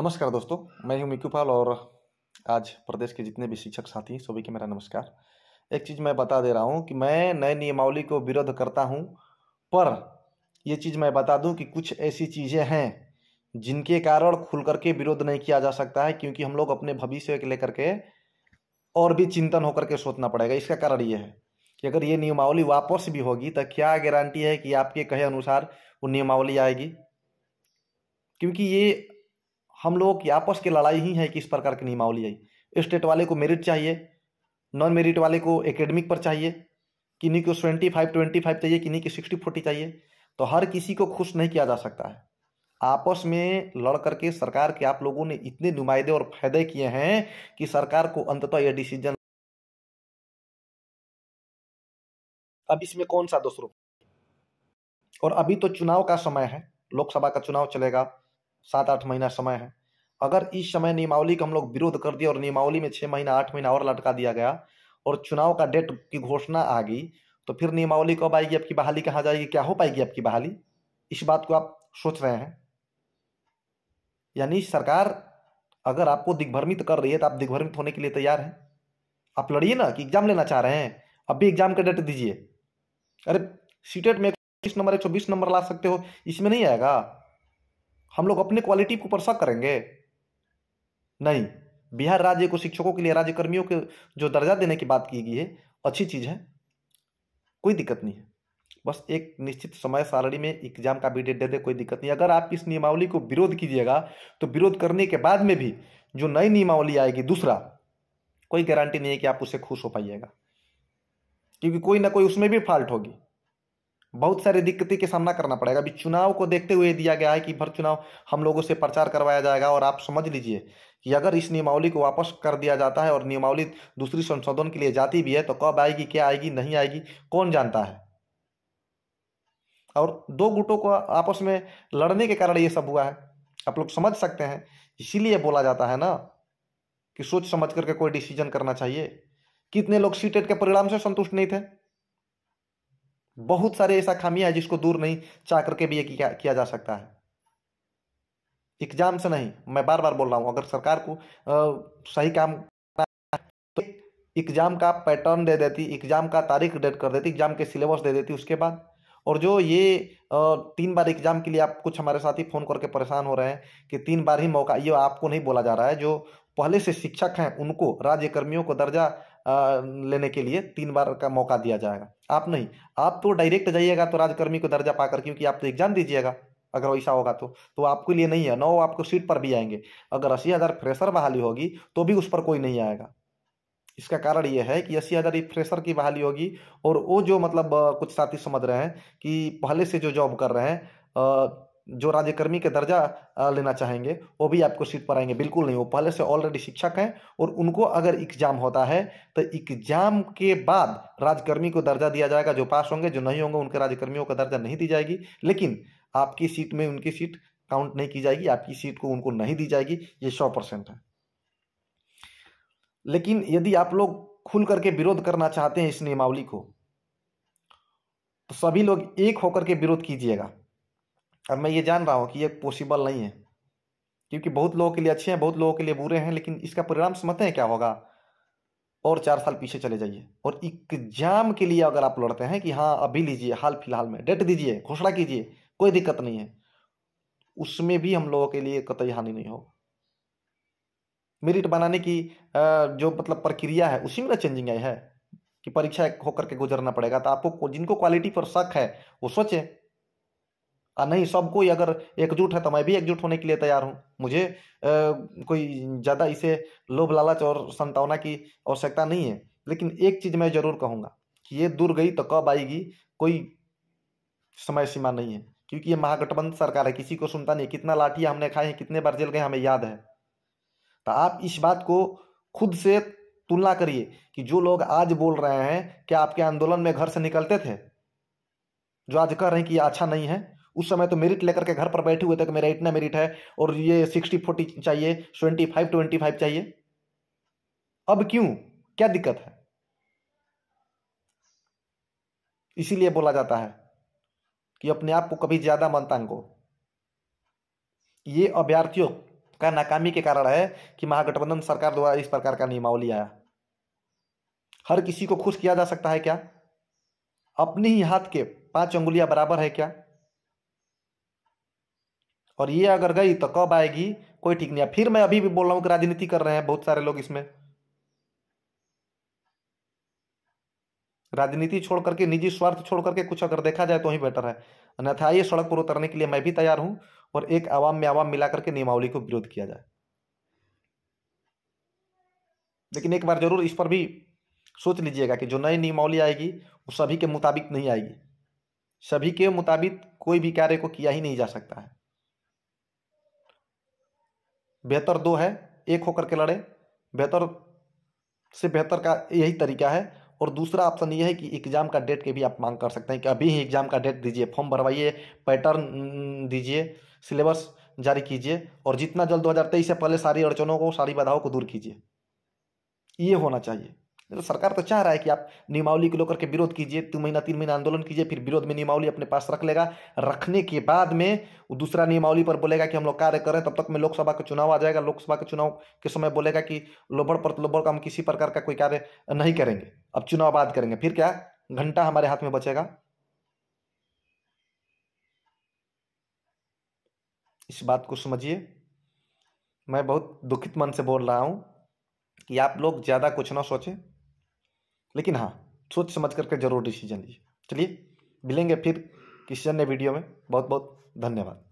नमस्कार दोस्तों मैं हूं मिक्यूपाल और आज प्रदेश के जितने भी शिक्षक साथी हैं सभी के मेरा नमस्कार एक चीज़ मैं बता दे रहा हूं कि मैं नए नियमावली को विरोध करता हूं पर यह चीज़ मैं बता दूं कि कुछ ऐसी चीज़ें हैं जिनके कारण खुल करके विरोध नहीं किया जा सकता है क्योंकि हम लोग अपने भविष्य के लेकर के और भी चिंतन होकर के सोचना पड़ेगा इसका कारण ये है कि अगर ये नियमावली वापस भी होगी तो क्या गारंटी है कि आपके कहे अनुसार वो नियमावली आएगी क्योंकि ये हम लोगों की आपस की लड़ाई ही है कि इस प्रकार की नियमावली आई स्टेट वाले को मेरिट चाहिए नॉन मेरिट वाले को एकेडमिक पर चाहिए किन्हीं को ट्वेंटी फाइव ट्वेंटी फाइव चाहिए किन्हीं की सिक्सटी फोर्टी चाहिए तो हर किसी को खुश नहीं किया जा सकता है आपस में लड़ करके सरकार के आप लोगों ने इतने नुमाइदे और फायदे किए हैं कि सरकार को अंततः यह डिसीजन अब इसमें कौन सा दोष और अभी तो चुनाव का समय है लोकसभा का चुनाव चलेगा सात आठ महीना समय है अगर इस समय नियमावली का हम लोग विरोध कर दिया और नियमावली में छः महीना आठ महीना और लटका दिया गया और चुनाव का डेट की घोषणा आ गई तो फिर नियमावली कब आएगी आपकी बहाली कहाँ जाएगी क्या हो पाएगी आपकी बहाली इस बात को आप सोच रहे हैं यानी सरकार अगर आपको दिग्भ्रमित कर रही है तो आप दिग्भ्रमित होने के लिए तैयार हैं आप लड़िए ना कि एग्जाम लेना चाह रहे हैं अब भी एग्जाम का डेट दीजिए अरे सीटेट में इक्कीस नंबर एक सौ बीस नंबर ला सकते हो इसमें नहीं आएगा हम लोग अपने क्वालिटी को परसा करेंगे नहीं बिहार राज्य को शिक्षकों के लिए राज्य कर्मियों के जो दर्जा देने की बात की गई है अच्छी चीज़ है कोई दिक्कत नहीं है बस एक निश्चित समय सारणी में एग्जाम का भी डेट दे दे कोई दिक्कत नहीं अगर आप इस नियमावली को विरोध कीजिएगा तो विरोध करने के बाद में भी जो नई नियमावली आएगी दूसरा कोई गारंटी नहीं है कि आप उसे खुश हो पाइएगा क्योंकि कोई ना कोई उसमें भी फॉल्ट होगी बहुत सारी दिक्कतें का सामना करना पड़ेगा अभी चुनाव को देखते हुए दिया गया है कि भर चुनाव हम लोगों से प्रचार करवाया जाएगा और आप समझ लीजिए कि अगर इस नियमावली को वापस कर दिया जाता है और नियमावली दूसरी संशोधन के लिए जाती भी है तो कब आएगी क्या आएगी नहीं आएगी कौन जानता है और दो गुटों को आपस में लड़ने के कारण ये सब हुआ है आप लोग समझ सकते हैं इसीलिए बोला जाता है ना कि सोच समझ करके कोई डिसीजन करना चाहिए कितने लोग सीटेट के परिणाम से संतुष्ट नहीं थे बहुत सारे ऐसा खामियां है जिसको दूर नहीं चाह करके भी ये किया, किया जा सकता है एग्जाम से नहीं मैं बार बार बोल रहा हूँ अगर सरकार को आ, सही काम तो एग्जाम का पैटर्न दे देती एग्जाम का तारीख डेट कर देती एग्जाम के सिलेबस दे देती उसके बाद और जो ये तीन बार एग्जाम के लिए आप कुछ हमारे साथी फ़ोन करके परेशान हो रहे हैं कि तीन बार ही मौका ये आपको नहीं बोला जा रहा है जो पहले से शिक्षक हैं उनको राज्य कर्मियों को दर्जा लेने के लिए तीन बार का मौका दिया जाएगा आप नहीं आप तो डायरेक्ट जाइएगा तो राजकर्मी को दर्जा पाकर क्योंकि आप तो एग्जाम दीजिएगा अगर वैसा होगा तो तो आपके लिए नहीं है ना वो आपको सीट पर भी आएंगे अगर अस्सी हज़ार फ्रेशर बहाली होगी तो भी उस पर कोई नहीं आएगा इसका कारण यह है कि अस्सी हज़ार फ्रेशर की बहाली होगी और वो जो मतलब कुछ साथी समझ रहे हैं कि पहले से जो जॉब कर रहे हैं जो राज्यकर्मी का दर्जा लेना चाहेंगे वो भी आपको सीट पर आएंगे बिल्कुल नहीं वो पहले से ऑलरेडी शिक्षक हैं और उनको अगर एग्जाम होता है तो एग्जाम के बाद राजकर्मी को दर्जा दिया जाएगा जो पास होंगे जो नहीं होंगे उनके राज्यकर्मियों का दर्जा नहीं दी जाएगी लेकिन आपकी सीट में उनकी सीट काउंट नहीं की जाएगी आपकी सीट को उनको नहीं दी जाएगी ये सौ परसेंट है लेकिन यदि आप लोग खुल करके विरोध करना चाहते हैं इस नियमावली को तो सभी लोग एक होकर के विरोध कीजिएगा अब मैं ये जान रहा हूँ कि ये पॉसिबल नहीं है क्योंकि बहुत लोगों के लिए अच्छे हैं बहुत लोगों के लिए बुरे हैं लेकिन इसका परिणाम समझते हैं क्या होगा और चार साल पीछे चले जाइए और एग्जाम के लिए अगर आप लड़ते हैं कि हाँ अभी लीजिए हाल फिलहाल में डेट दीजिए घोषणा कीजिए कोई दिक्कत नहीं है उसमें भी हम लोगों के लिए कतई हानि नहीं होगा मेरिट बनाने की जो मतलब प्रक्रिया है उसी में ना चेंजिंग आई है कि परीक्षा होकर के गुजरना पड़ेगा तो आपको जिनको क्वालिटी पर शक है वो सोचें नहीं सब कोई अगर एकजुट है तो मैं भी एकजुट होने के लिए तैयार हूँ मुझे आ, कोई ज़्यादा इसे लोभ लालच और संतावना की आवश्यकता नहीं है लेकिन एक चीज़ मैं ज़रूर कहूँगा कि ये दूर गई तो कब आएगी कोई समय सीमा नहीं है क्योंकि ये महागठबंधन सरकार है किसी को सुनता नहीं कितना लाठी हमने खाए हैं कितने बार जेल गए हमें याद है तो आप इस बात को खुद से तुलना करिए कि जो लोग आज बोल रहे हैं क्या आपके आंदोलन में घर से निकलते थे जो आज कह रहे हैं कि अच्छा नहीं है उस समय तो मेरिट लेकर के घर पर बैठे हुए थे कि मेरा इतना मेरिट है और ये सिक्सटी फोर्टी चाहिए ट्वेंटी फाइव ट्वेंटी फाइव चाहिए अब क्यों क्या दिक्कत है इसीलिए बोला जाता है कि अपने आप को कभी ज़्यादा मानता को ये अभ्यर्थियों का नाकामी के कारण है कि महागठबंधन सरकार द्वारा इस प्रकार का नियमावली आया हर किसी को खुश किया जा सकता है क्या अपने ही हाथ के पांच उंगुलियां बराबर है क्या और ये अगर गई तो कब आएगी कोई ठीक नहीं है फिर मैं अभी भी बोल रहा हूँ कि राजनीति कर रहे हैं बहुत सारे लोग इसमें राजनीति छोड़ करके निजी स्वार्थ छोड़ करके कुछ अगर देखा जाए तो ही बेटर है अन्यथा ये सड़क पर उतरने के लिए मैं भी तैयार हूं और एक आवाम में आवाम मिला करके नियमावली को विरोध किया जाए लेकिन एक बार जरूर इस पर भी सोच लीजिएगा कि जो नई नियमावली आएगी वो सभी के मुताबिक नहीं आएगी सभी के मुताबिक कोई भी कार्य को किया ही नहीं जा सकता है बेहतर दो है एक होकर के लड़ें बेहतर से बेहतर का यही तरीका है और दूसरा ऑप्शन ये है कि एग्ज़ाम का डेट की भी आप मांग कर सकते हैं कि अभी ही एग्ज़ाम का डेट दीजिए फॉर्म भरवाइए पैटर्न दीजिए सिलेबस जारी कीजिए और जितना जल्द 2023 से पहले सारी अड़चनों को सारी बाधाओं को दूर कीजिए ये होना चाहिए तो, तो सरकार तो चाह रहा है कि आप नियमावली को लेकर के विरोध कीजिए दो महीना तीन महीना आंदोलन कीजिए फिर विरोध में नियमावली अपने पास रख लेगा रखने के बाद में वो दूसरा नियमावली पर बोलेगा कि हम लोग कार्य करें तब तक में लोकसभा का चुनाव आ जाएगा लोकसभा के चुनाव के समय बोलेगा कि लोबड़ पर तो लोबड़ का हम किसी प्रकार का कोई कार्य नहीं करेंगे अब चुनाव बाद करेंगे फिर क्या घंटा हमारे हाथ में बचेगा इस बात को समझिए मैं बहुत दुखित मन से बोल रहा हूँ कि आप लोग ज़्यादा कुछ ना सोचें लेकिन हाँ सोच समझ करके जरूर डिसीजन लीजिए चलिए मिलेंगे फिर किसी अन्य वीडियो में बहुत बहुत धन्यवाद